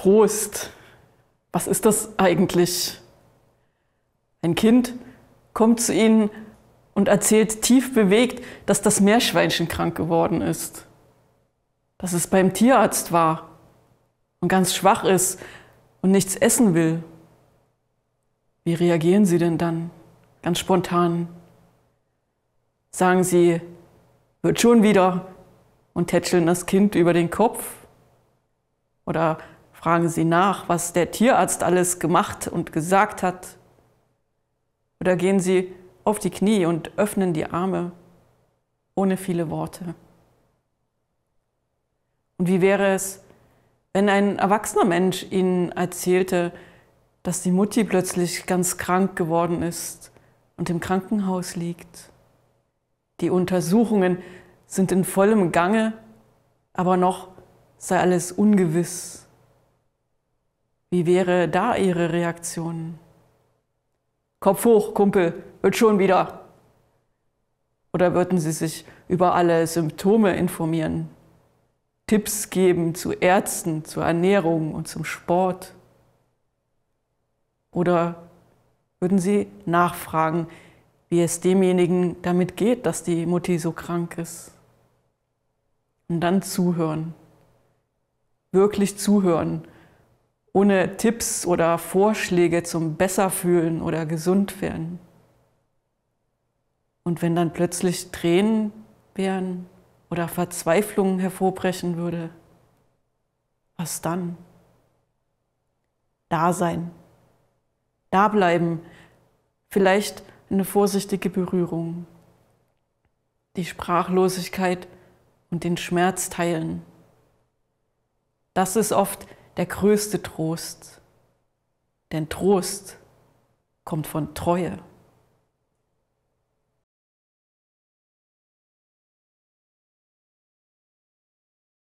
Trost. Was ist das eigentlich? Ein Kind kommt zu ihnen und erzählt tief bewegt, dass das Meerschweinchen krank geworden ist, dass es beim Tierarzt war und ganz schwach ist und nichts essen will. Wie reagieren Sie denn dann ganz spontan? Sagen Sie, wird schon wieder und tätscheln das Kind über den Kopf? Oder Fragen Sie nach, was der Tierarzt alles gemacht und gesagt hat. Oder gehen Sie auf die Knie und öffnen die Arme ohne viele Worte. Und wie wäre es, wenn ein erwachsener Mensch Ihnen erzählte, dass die Mutti plötzlich ganz krank geworden ist und im Krankenhaus liegt? Die Untersuchungen sind in vollem Gange, aber noch sei alles ungewiss. Wie wäre da Ihre Reaktion? Kopf hoch, Kumpel, wird schon wieder. Oder würden Sie sich über alle Symptome informieren, Tipps geben zu Ärzten, zur Ernährung und zum Sport? Oder würden Sie nachfragen, wie es demjenigen damit geht, dass die Mutti so krank ist? Und dann zuhören, wirklich zuhören ohne Tipps oder Vorschläge zum Besserfühlen oder Gesundwerden. Und wenn dann plötzlich Tränen wären oder Verzweiflung hervorbrechen würde, was dann? Da sein, da bleiben, vielleicht eine vorsichtige Berührung, die Sprachlosigkeit und den Schmerz teilen. Das ist oft der größte Trost. Denn Trost kommt von Treue.